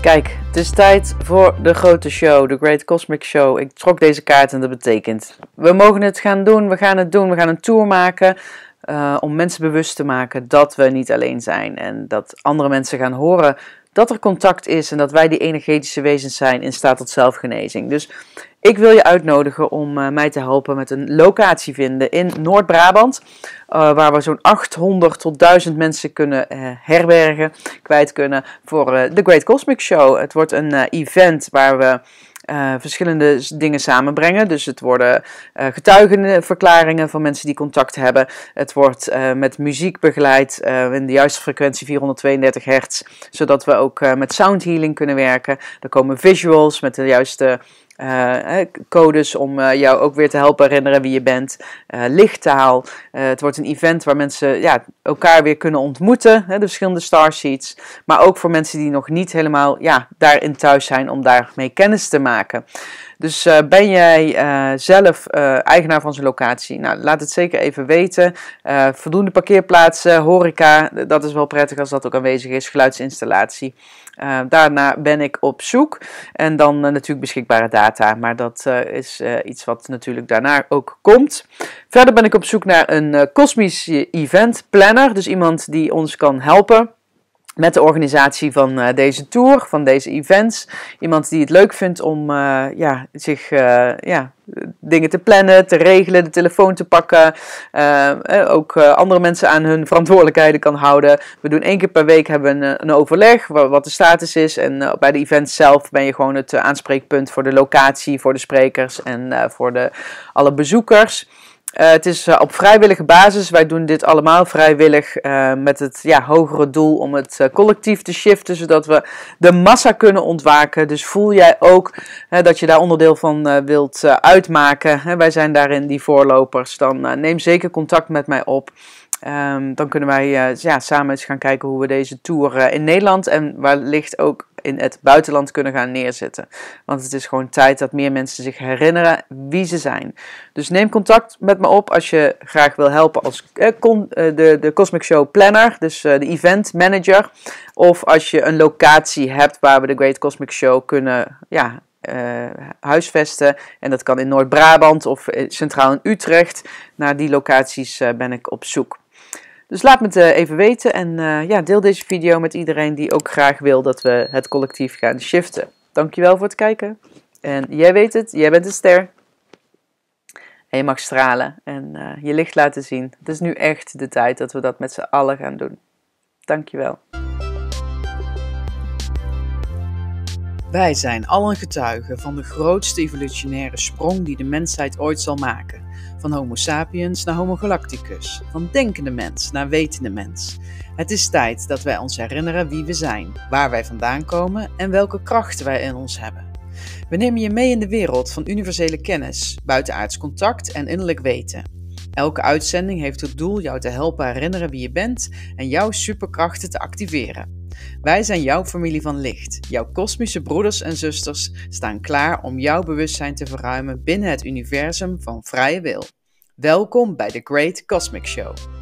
Kijk, het is tijd voor de grote show, de Great Cosmic Show. Ik trok deze kaart en dat betekent: we mogen het gaan doen, we gaan het doen, we gaan een tour maken. Eh, om mensen bewust te maken dat we niet alleen zijn en dat andere mensen gaan horen dat er contact is en dat wij die energetische wezens zijn in staat tot zelfgenezing. Dus ik wil je uitnodigen om eh, mij te helpen met een locatie vinden in Noord-Brabant, eh, waar we zo'n 800 tot 1000 mensen kunnen eh, herbergen, kwijt kunnen voor de Great Cosmic Show. Het wordt een event waar we verschillende dingen samenbrengen. Dus het worden getuigenverklaringen van mensen die contact hebben. Het wordt met muziek begeleid in de juiste frequentie 432 hertz, zodat we ook met sound healing kunnen werken. Er komen visuals met de juiste eh, eh, codes om eh, jou ook weer te helpen herinneren wie je bent, lichttaal. het wordt een event waar mensen ja, elkaar weer kunnen ontmoeten, hè, de verschillende starseeds. Maar ook voor mensen die nog niet helemaal ja, daarin thuis zijn om daarmee kennis te maken. Dus eh, ben jij eh, zelf eh, eigenaar van zijn locatie? Nou, laat het zeker even weten. voldoende parkeerplaatsen, horeca, dat is wel prettig als dat ook aanwezig is, geluidsinstallatie. daarna ben ik op zoek en dan natuurlijk beschikbare data, maar dat is iets wat natuurlijk daarna ook komt. Verder ben ik op zoek naar een kosmisch event planner, dus iemand die ons kan helpen met de organisatie van eh, deze tour, van deze events. Iemand die het leuk vindt om eh, ja, zich eh, ja, dingen te plannen, te regelen, de telefoon te pakken. ook andere mensen aan hun verantwoordelijkheden kan houden. We doen één keer per week hebben een, een overleg, wat de status is. En bij de events zelf ben je gewoon het aanspreekpunt voor de locatie, voor de sprekers en voor de, alle bezoekers. Eh, het is eh, op vrijwillige basis. Wij doen dit allemaal vrijwillig eh, met het ja, hogere doel om het collectief te shiften, zodat we de massa kunnen ontwaken. Dus voel jij ook dat je daar onderdeel van wilt uitmaken. wij zijn daarin die voorlopers. Dan neem zeker contact met mij op. Ehm, dan kunnen wij eh, ja, samen eens gaan kijken hoe we deze tour eh, in Nederland en wellicht ook in het buitenland kunnen gaan neerzetten. Want het is gewoon tijd dat meer mensen zich herinneren wie ze zijn. Dus neem contact met me op als je graag wil helpen als eh, de, de Cosmic Show Planner, dus de event manager. Of als je een locatie hebt waar we de Great Cosmic Show kunnen ja, huisvesten. En dat kan in Noord-Brabant of centraal in Utrecht. Naar die locaties ben ik op zoek. Dus laat me het eh, even weten en eh, ja, deel deze video met iedereen die ook graag wil dat we het collectief gaan shiften. Dankjewel voor het kijken. En jij weet het, jij bent een ster. En je mag stralen en eh, je licht laten zien. Het is nu echt de tijd dat we dat met z'n allen gaan doen. Dankjewel. Wij zijn allen getuigen van de grootste evolutionaire sprong die de mensheid ooit zal maken van Homo sapiens naar Homo galacticus, van denkende mens naar wetende mens. Het is tijd dat wij ons herinneren wie we zijn, waar wij vandaan komen en welke krachten wij in ons hebben. We nemen je mee in de wereld van universele kennis, buitenaards contact en innerlijk weten. Elke uitzending heeft het doel jou te helpen herinneren wie je bent en jouw superkrachten te activeren. Wij zijn jouw familie van licht. Jouw kosmische broeders en zusters staan klaar om jouw bewustzijn te verruimen binnen het universum van vrije wil. Welkom bij The Great Cosmic Show.